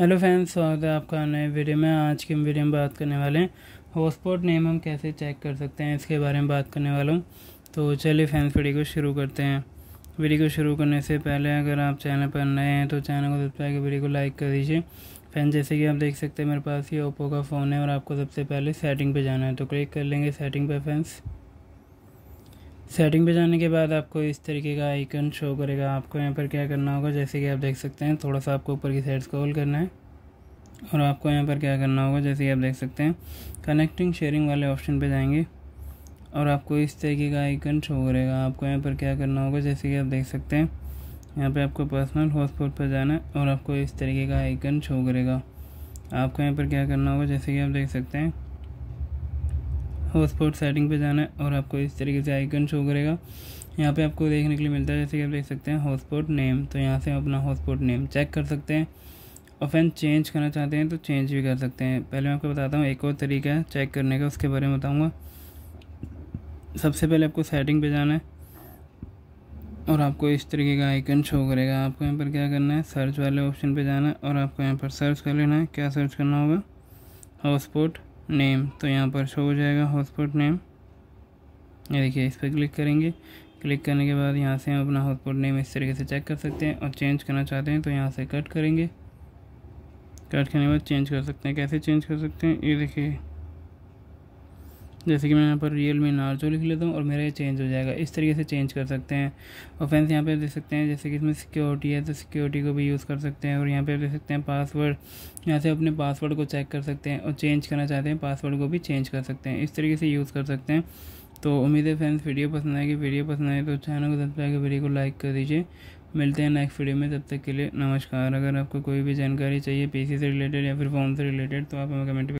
hello friends स्वागत है आपका नए वीडियो में आज के वीडियो में बात करने वाले हैं हॉटस्पॉट नेम हम कैसे चेक कर सकते हैं इसके बारे में बात करने वाला हूँ तो चलिए फ्रेंड्स वीडियो को शुरू करते हैं वीडियो को शुरू करने से पहले अगर आप चैनल पर नए हैं तो चैनल को सब्सक्राइब वीडियो को लाइक कर दीजिए फ्रेंड जैसे कि आप देख सकते हैं मेरे पास ये ओप्पो का फ़ोन है और आपको सबसे पहले सेटिंग पर जाना है तो क्लिक कर लेंगे सेटिंग पर फ्रेंड्स सेटिंग पे जाने के बाद आपको इस तरीके का आइकन शो करेगा आपको यहाँ पर क्या करना होगा जैसे कि आप देख सकते हैं थोड़ा सा आपको ऊपर की साइड स्क्रॉल करना है और आपको यहाँ पर क्या करना होगा जैसे कि आप देख सकते हैं कनेक्टिंग शेयरिंग वाले ऑप्शन पे जाएंगे और आपको इस तरीके का आइकन शो करेगा आपको यहाँ पर क्या करना होगा जैसे कि आप देख सकते हैं यहाँ पर आपको पर्सनल हॉटस्पॉट पर जाना है और आपको इस तरीके का आइकन शो करेगा आपको यहाँ पर क्या करना होगा जैसे कि आप देख सकते हैं हॉटस्पॉट सेटिंग पे जाना है और आपको इस तरीके से आइकन शो करेगा यहाँ पे आपको देखने के लिए मिलता है जैसे कि आप देख सकते हैं हॉटस्पॉट नेम तो यहाँ से आप अपना हॉटस्पॉट नेम चेक कर सकते हैं ऑफेंस चेंज करना चाहते हैं तो चेंज भी कर सकते हैं पहले मैं आपको बताता हूँ एक और तरीका है चेक करने का उसके बारे में बताऊँगा सबसे पहले आपको सेटिंग पे जाना है और आपको इस तरीके का आइकन शो करेगा आपको यहाँ पर क्या करना है सर्च वाले ऑप्शन पे जाना है और आपको यहाँ पर सर्च कर लेना है क्या सर्च करना होगा हॉटस्पॉट नेम तो यहाँ पर शो हो जाएगा हॉटस्पॉट नेम ये देखिए इस पर क्लिक करेंगे क्लिक करने के बाद यहाँ से हम अपना हॉटस्पॉट नेम इस तरीके से चेक कर सकते हैं और चेंज करना चाहते हैं तो यहाँ से कट करेंगे कट करने के बाद चेंज कर सकते हैं कैसे चेंज कर सकते हैं ये देखिए जैसे कि मैं यहाँ पर रियल मी नार्जो लिख लेता हूँ और मेरा ये चेंज हो जाएगा इस तरीके से चेंज कर सकते हैं और फ्रेंड्स यहाँ पर देख सकते हैं जैसे कि इसमें सिक्योरिटी है तो सिक्योरिटी को भी यूज़ कर सकते हैं और यहाँ पर देख सकते हैं पासवर्ड यहाँ से अपने पासवर्ड को चेक कर सकते हैं और चेंज करना चाहते हैं पासवर्ड को भी चेंज कर सकते हैं इस तरीके से यूज़ कर सकते हैं तो उम्मीद है फ्रेंड्स वीडियो पसंद आएगी वीडियो पसंद आए तो चैनल को सब्सक्राइब वीडियो को लाइक कर दीजिए मिलते हैं नेक्स्ट वीडियो में तब तक के लिए नमस्कार अगर आपको कोई भी जानकारी चाहिए पीसी से रिलेटेड या फिर फोन से रिलेटेड तो आप हमें कमेंट